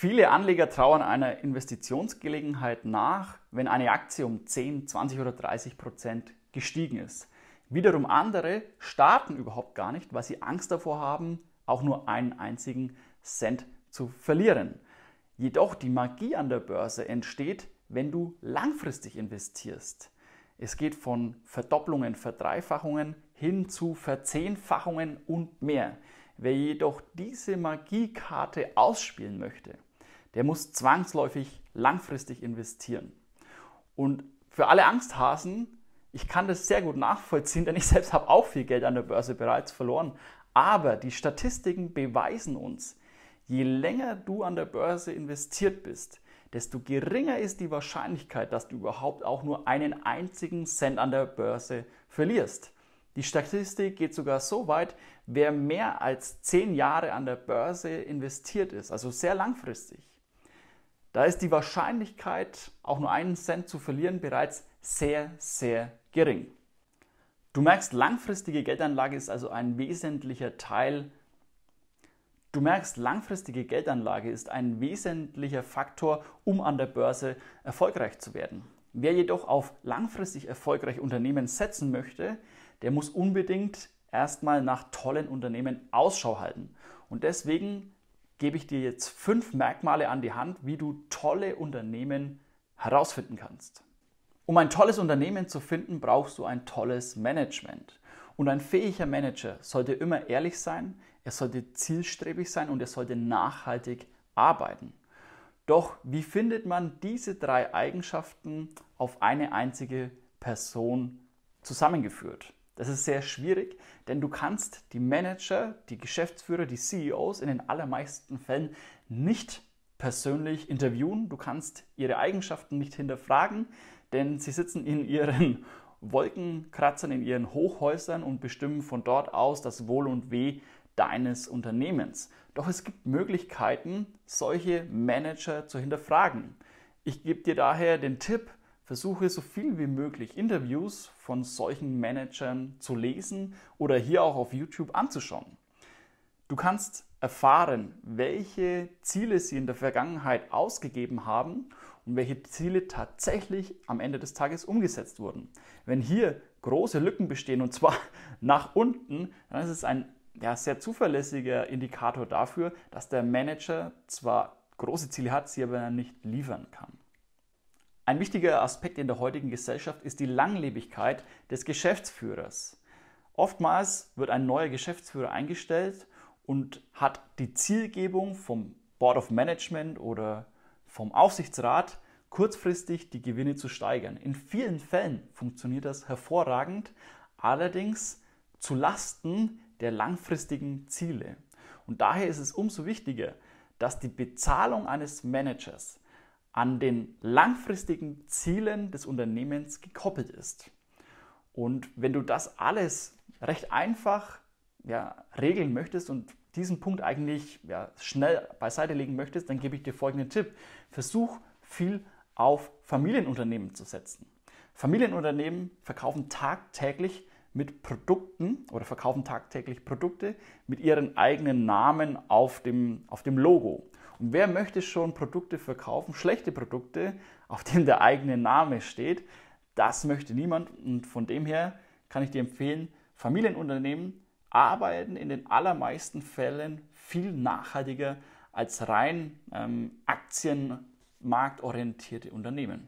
Viele Anleger trauern einer Investitionsgelegenheit nach, wenn eine Aktie um 10, 20 oder 30 Prozent gestiegen ist. Wiederum andere starten überhaupt gar nicht, weil sie Angst davor haben, auch nur einen einzigen Cent zu verlieren. Jedoch die Magie an der Börse entsteht, wenn du langfristig investierst. Es geht von Verdopplungen, Verdreifachungen hin zu Verzehnfachungen und mehr. Wer jedoch diese Magiekarte ausspielen möchte, der muss zwangsläufig langfristig investieren. Und für alle Angsthasen, ich kann das sehr gut nachvollziehen, denn ich selbst habe auch viel Geld an der Börse bereits verloren. Aber die Statistiken beweisen uns, je länger du an der Börse investiert bist, desto geringer ist die Wahrscheinlichkeit, dass du überhaupt auch nur einen einzigen Cent an der Börse verlierst. Die Statistik geht sogar so weit, wer mehr als zehn Jahre an der Börse investiert ist, also sehr langfristig, da ist die Wahrscheinlichkeit, auch nur einen Cent zu verlieren, bereits sehr, sehr gering. Du merkst, langfristige Geldanlage ist also ein wesentlicher Teil. Du merkst, langfristige Geldanlage ist ein wesentlicher Faktor, um an der Börse erfolgreich zu werden. Wer jedoch auf langfristig erfolgreiche Unternehmen setzen möchte, der muss unbedingt erstmal nach tollen Unternehmen Ausschau halten. Und deswegen gebe ich dir jetzt fünf Merkmale an die Hand, wie du tolle Unternehmen herausfinden kannst. Um ein tolles Unternehmen zu finden, brauchst du ein tolles Management. Und ein fähiger Manager sollte immer ehrlich sein, er sollte zielstrebig sein und er sollte nachhaltig arbeiten. Doch wie findet man diese drei Eigenschaften auf eine einzige Person zusammengeführt? Das ist sehr schwierig, denn du kannst die Manager, die Geschäftsführer, die CEOs in den allermeisten Fällen nicht persönlich interviewen. Du kannst ihre Eigenschaften nicht hinterfragen, denn sie sitzen in ihren Wolkenkratzern, in ihren Hochhäusern und bestimmen von dort aus das Wohl und Weh deines Unternehmens. Doch es gibt Möglichkeiten, solche Manager zu hinterfragen. Ich gebe dir daher den Tipp, Versuche so viel wie möglich Interviews von solchen Managern zu lesen oder hier auch auf YouTube anzuschauen. Du kannst erfahren, welche Ziele sie in der Vergangenheit ausgegeben haben und welche Ziele tatsächlich am Ende des Tages umgesetzt wurden. Wenn hier große Lücken bestehen und zwar nach unten, dann ist es ein ja, sehr zuverlässiger Indikator dafür, dass der Manager zwar große Ziele hat, sie aber nicht liefern kann. Ein wichtiger Aspekt in der heutigen Gesellschaft ist die Langlebigkeit des Geschäftsführers. Oftmals wird ein neuer Geschäftsführer eingestellt und hat die Zielgebung vom Board of Management oder vom Aufsichtsrat, kurzfristig die Gewinne zu steigern. In vielen Fällen funktioniert das hervorragend, allerdings zu Lasten der langfristigen Ziele. Und daher ist es umso wichtiger, dass die Bezahlung eines Managers an den langfristigen Zielen des Unternehmens gekoppelt ist. Und wenn du das alles recht einfach ja, regeln möchtest und diesen Punkt eigentlich ja, schnell beiseite legen möchtest, dann gebe ich dir folgenden Tipp. Versuch viel auf Familienunternehmen zu setzen. Familienunternehmen verkaufen tagtäglich mit Produkten oder verkaufen tagtäglich Produkte mit ihren eigenen Namen auf dem, auf dem Logo. Und wer möchte schon Produkte verkaufen, schlechte Produkte, auf denen der eigene Name steht? Das möchte niemand. Und von dem her kann ich dir empfehlen, Familienunternehmen arbeiten in den allermeisten Fällen viel nachhaltiger als rein ähm, aktienmarktorientierte Unternehmen.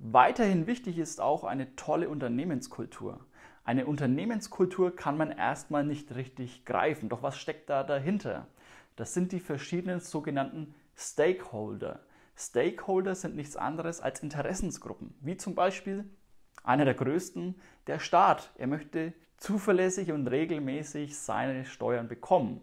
Weiterhin wichtig ist auch eine tolle Unternehmenskultur. Eine Unternehmenskultur kann man erstmal nicht richtig greifen, doch was steckt da dahinter? Das sind die verschiedenen sogenannten Stakeholder. Stakeholder sind nichts anderes als Interessensgruppen, wie zum Beispiel einer der größten, der Staat. Er möchte zuverlässig und regelmäßig seine Steuern bekommen.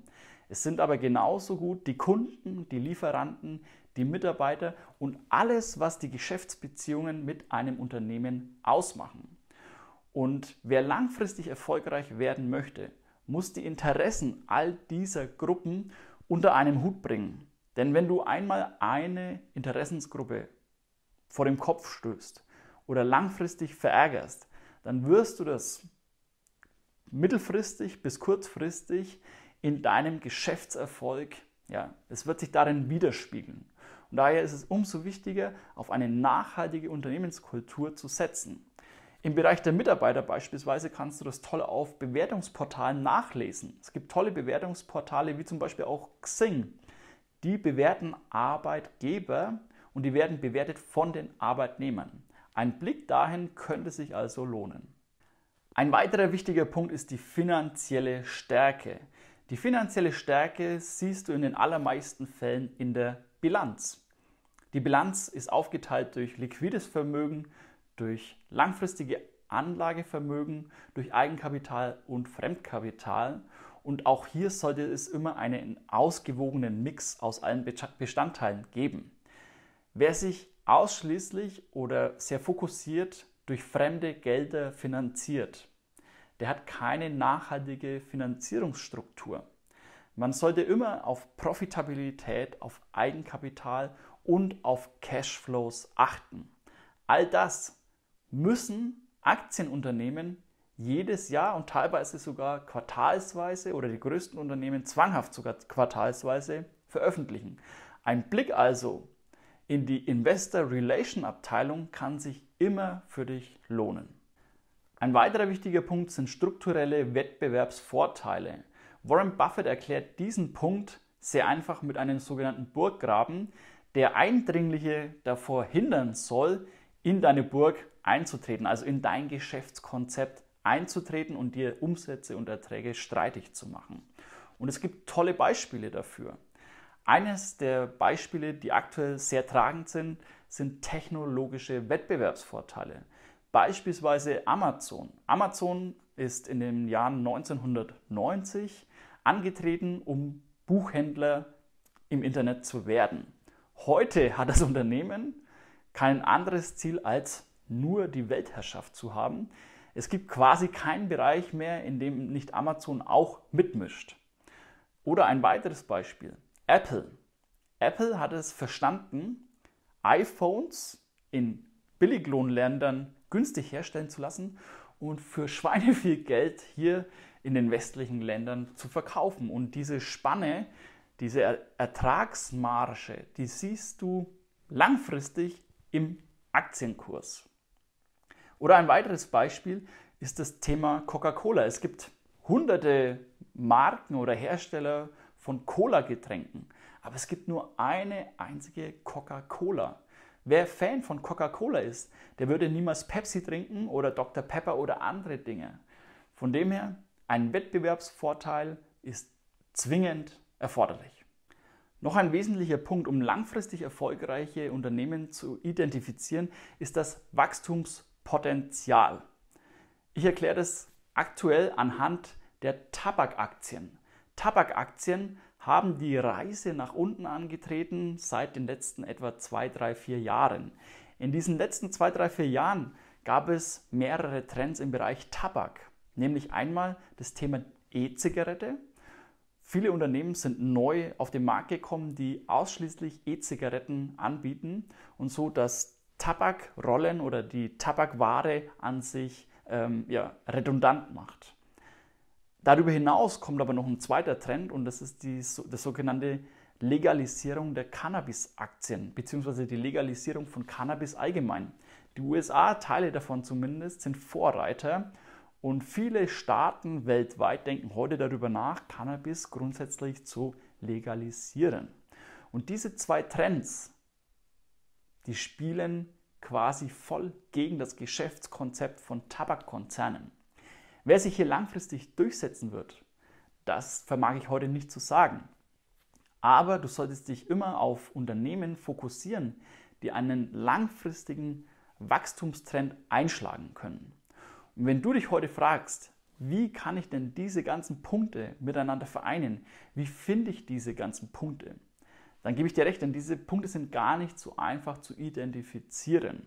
Es sind aber genauso gut die Kunden, die Lieferanten, die Mitarbeiter und alles, was die Geschäftsbeziehungen mit einem Unternehmen ausmachen. Und wer langfristig erfolgreich werden möchte, muss die Interessen all dieser Gruppen unter einem Hut bringen. Denn wenn du einmal eine Interessensgruppe vor dem Kopf stößt oder langfristig verärgerst, dann wirst du das mittelfristig bis kurzfristig in deinem Geschäftserfolg, ja, es wird sich darin widerspiegeln. Und daher ist es umso wichtiger, auf eine nachhaltige Unternehmenskultur zu setzen. Im Bereich der Mitarbeiter beispielsweise kannst du das toll auf Bewertungsportalen nachlesen. Es gibt tolle Bewertungsportale wie zum Beispiel auch Xing. Die bewerten Arbeitgeber und die werden bewertet von den Arbeitnehmern. Ein Blick dahin könnte sich also lohnen. Ein weiterer wichtiger Punkt ist die finanzielle Stärke. Die finanzielle Stärke siehst du in den allermeisten Fällen in der Bilanz. Die Bilanz ist aufgeteilt durch liquides Vermögen, durch langfristige Anlagevermögen, durch Eigenkapital und Fremdkapital. Und auch hier sollte es immer einen ausgewogenen Mix aus allen Bestandteilen geben. Wer sich ausschließlich oder sehr fokussiert durch fremde Gelder finanziert, der hat keine nachhaltige Finanzierungsstruktur. Man sollte immer auf Profitabilität, auf Eigenkapital und auf Cashflows achten. All das müssen Aktienunternehmen jedes Jahr und teilweise sogar quartalsweise oder die größten Unternehmen zwanghaft sogar quartalsweise veröffentlichen. Ein Blick also in die Investor Relation Abteilung kann sich immer für dich lohnen. Ein weiterer wichtiger Punkt sind strukturelle Wettbewerbsvorteile. Warren Buffett erklärt diesen Punkt sehr einfach mit einem sogenannten Burggraben, der Eindringliche davor hindern soll, in deine Burg einzutreten, also in dein Geschäftskonzept einzutreten und dir Umsätze und Erträge streitig zu machen. Und es gibt tolle Beispiele dafür. Eines der Beispiele, die aktuell sehr tragend sind, sind technologische Wettbewerbsvorteile. Beispielsweise Amazon. Amazon ist in den Jahren 1990 angetreten, um Buchhändler im Internet zu werden. Heute hat das Unternehmen kein anderes Ziel als nur die Weltherrschaft zu haben. Es gibt quasi keinen Bereich mehr, in dem nicht Amazon auch mitmischt. Oder ein weiteres Beispiel. Apple. Apple hat es verstanden, iPhones in Billiglohnländern günstig herstellen zu lassen und für Schweine viel Geld hier in den westlichen Ländern zu verkaufen. Und diese Spanne, diese Ertragsmarge, die siehst du langfristig im Aktienkurs. Oder ein weiteres Beispiel ist das Thema Coca-Cola. Es gibt hunderte Marken oder Hersteller von Cola-Getränken, aber es gibt nur eine einzige Coca-Cola. Wer Fan von Coca-Cola ist, der würde niemals Pepsi trinken oder Dr. Pepper oder andere Dinge. Von dem her, ein Wettbewerbsvorteil ist zwingend erforderlich. Noch ein wesentlicher Punkt, um langfristig erfolgreiche Unternehmen zu identifizieren, ist das Wachstums- Potenzial. Ich erkläre das aktuell anhand der Tabakaktien. Tabakaktien haben die Reise nach unten angetreten seit den letzten etwa zwei, drei, vier Jahren. In diesen letzten zwei, drei, vier Jahren gab es mehrere Trends im Bereich Tabak, nämlich einmal das Thema E-Zigarette. Viele Unternehmen sind neu auf den Markt gekommen, die ausschließlich E-Zigaretten anbieten und so das Tabakrollen oder die Tabakware an sich ähm, ja, redundant macht. Darüber hinaus kommt aber noch ein zweiter Trend und das ist die, das sogenannte Legalisierung der Cannabis-Aktien bzw. die Legalisierung von Cannabis allgemein. Die USA, Teile davon zumindest, sind Vorreiter und viele Staaten weltweit denken heute darüber nach, Cannabis grundsätzlich zu legalisieren. Und diese zwei Trends, die spielen quasi voll gegen das Geschäftskonzept von Tabakkonzernen. Wer sich hier langfristig durchsetzen wird, das vermag ich heute nicht zu sagen. Aber du solltest dich immer auf Unternehmen fokussieren, die einen langfristigen Wachstumstrend einschlagen können. Und wenn du dich heute fragst, wie kann ich denn diese ganzen Punkte miteinander vereinen? Wie finde ich diese ganzen Punkte? dann gebe ich dir recht, denn diese Punkte sind gar nicht so einfach zu identifizieren.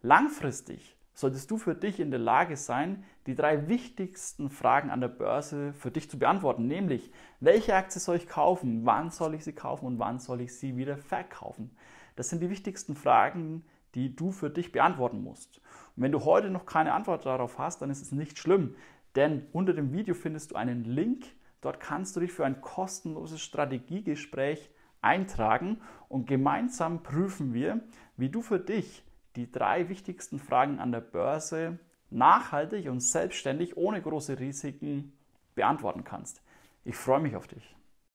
Langfristig solltest du für dich in der Lage sein, die drei wichtigsten Fragen an der Börse für dich zu beantworten, nämlich welche Aktie soll ich kaufen, wann soll ich sie kaufen und wann soll ich sie wieder verkaufen. Das sind die wichtigsten Fragen, die du für dich beantworten musst. Und wenn du heute noch keine Antwort darauf hast, dann ist es nicht schlimm, denn unter dem Video findest du einen Link, dort kannst du dich für ein kostenloses Strategiegespräch eintragen und gemeinsam prüfen wir, wie du für dich die drei wichtigsten Fragen an der Börse nachhaltig und selbstständig ohne große Risiken beantworten kannst. Ich freue mich auf dich.